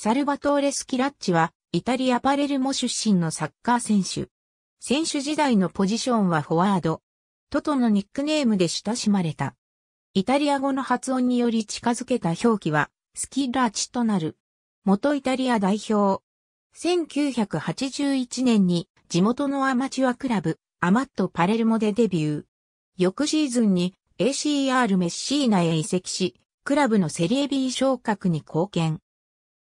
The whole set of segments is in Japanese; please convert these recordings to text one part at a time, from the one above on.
サルバトーレ・スキラッチは、イタリア・パレルモ出身のサッカー選手。選手時代のポジションはフォワード。トトのニックネームで親しまれた。イタリア語の発音により近づけた表記は、スキラッチとなる。元イタリア代表。1981年に地元のアマチュアクラブ、アマット・パレルモでデビュー。翌シーズンに ACR メッシーナへ移籍し、クラブのセリエ B 昇格に貢献。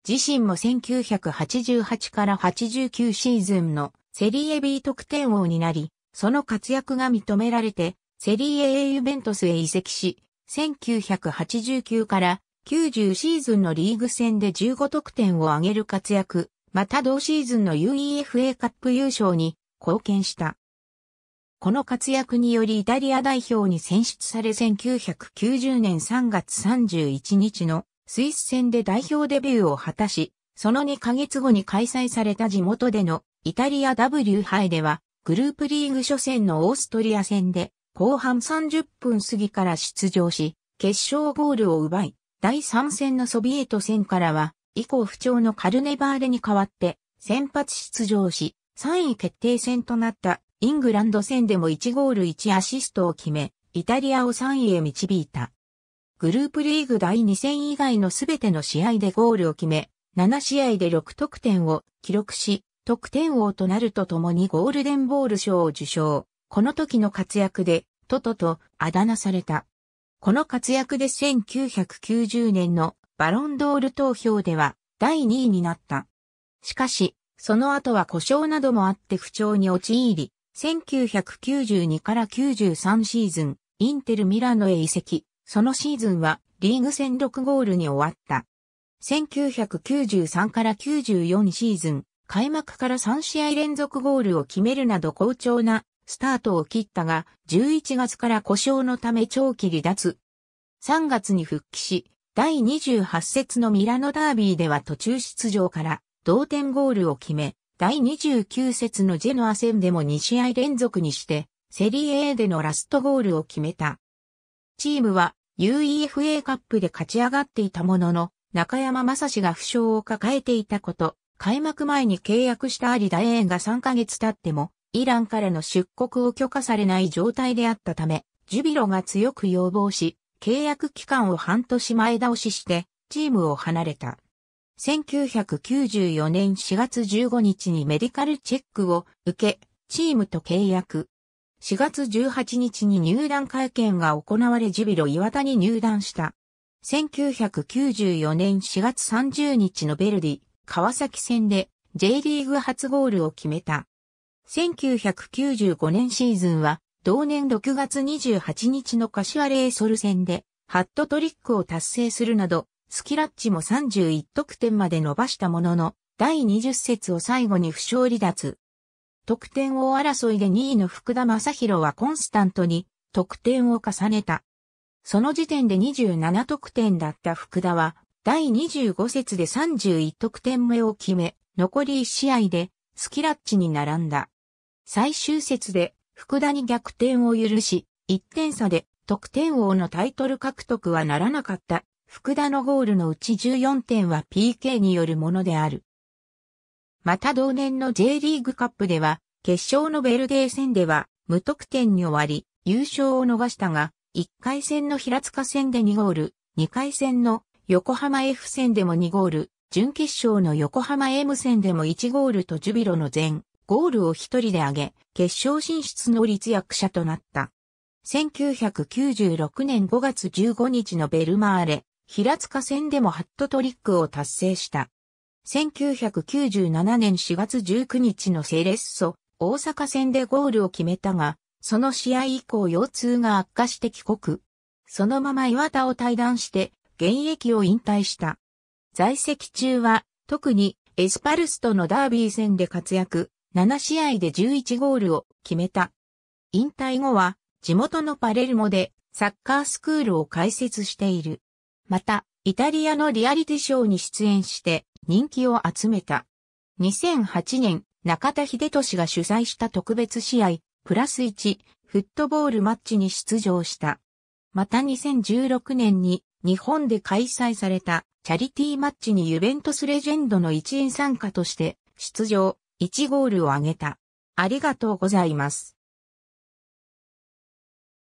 自身も1988から89シーズンのセリエ B 得点王になり、その活躍が認められて、セリエ A ユベントスへ移籍し、1989から90シーズンのリーグ戦で15得点を挙げる活躍、また同シーズンの UEFA カップ優勝に貢献した。この活躍によりイタリア代表に選出され1990年3月31日のスイス戦で代表デビューを果たし、その2ヶ月後に開催された地元でのイタリア W 杯では、グループリーグ初戦のオーストリア戦で、後半30分過ぎから出場し、決勝ゴールを奪い、第3戦のソビエト戦からは、以降不調のカルネバーレに代わって、先発出場し、3位決定戦となったイングランド戦でも1ゴール1アシストを決め、イタリアを3位へ導いた。グループリーグ第2戦以外のすべての試合でゴールを決め、7試合で6得点を記録し、得点王となるとともにゴールデンボール賞を受賞。この時の活躍で、トトとあだ名された。この活躍で1990年のバロンドール投票では第2位になった。しかし、その後は故障などもあって不調に陥り、1992から93シーズン、インテルミラノへ移籍。そのシーズンはリーグ戦6ゴールに終わった。1993から94シーズン、開幕から3試合連続ゴールを決めるなど好調なスタートを切ったが、11月から故障のため長期離脱。3月に復帰し、第28節のミラノダービーでは途中出場から同点ゴールを決め、第29節のジェノア戦でも2試合連続にして、セリエ A でのラストゴールを決めた。チームは UEFA カップで勝ち上がっていたものの、中山正史が負傷を抱えていたこと、開幕前に契約したエーンが3ヶ月経っても、イランからの出国を許可されない状態であったため、ジュビロが強く要望し、契約期間を半年前倒しして、チームを離れた。1994年4月15日にメディカルチェックを受け、チームと契約、4月18日に入団会見が行われジュビロ岩田に入団した。1994年4月30日のベルディ、川崎戦で J リーグ初ゴールを決めた。1995年シーズンは、同年6月28日の柏レイソル戦で、ハットトリックを達成するなど、スキラッチも31得点まで伸ばしたものの、第20節を最後に負傷離脱。得点王争いで2位の福田正宏はコンスタントに得点を重ねた。その時点で27得点だった福田は、第25節で31得点目を決め、残り1試合でスキラッチに並んだ。最終節で福田に逆転を許し、1点差で得点王のタイトル獲得はならなかった。福田のゴールのうち14点は PK によるものである。また同年の J リーグカップでは、決勝のベルゲー戦では、無得点に終わり、優勝を逃したが、1回戦の平塚戦で2ゴール、2回戦の横浜 F 戦でも2ゴール、準決勝の横浜 M 戦でも1ゴールとジュビロの全ゴールを一人で挙げ、決勝進出の立役者となった。1996年5月15日のベルマーレ、平塚戦でもハットトリックを達成した。1997年4月19日のセレッソ、大阪戦でゴールを決めたが、その試合以降腰痛が悪化して帰国。そのまま岩田を退団して、現役を引退した。在籍中は、特にエスパルスとのダービー戦で活躍、7試合で11ゴールを決めた。引退後は、地元のパレルモでサッカースクールを開設している。また、イタリアのリアリティショーに出演して、人気を集めた。2008年、中田秀俊が主催した特別試合、プラス1、フットボールマッチに出場した。また2016年に日本で開催されたチャリティーマッチにユベントスレジェンドの一員参加として出場、1ゴールを挙げた。ありがとうございます。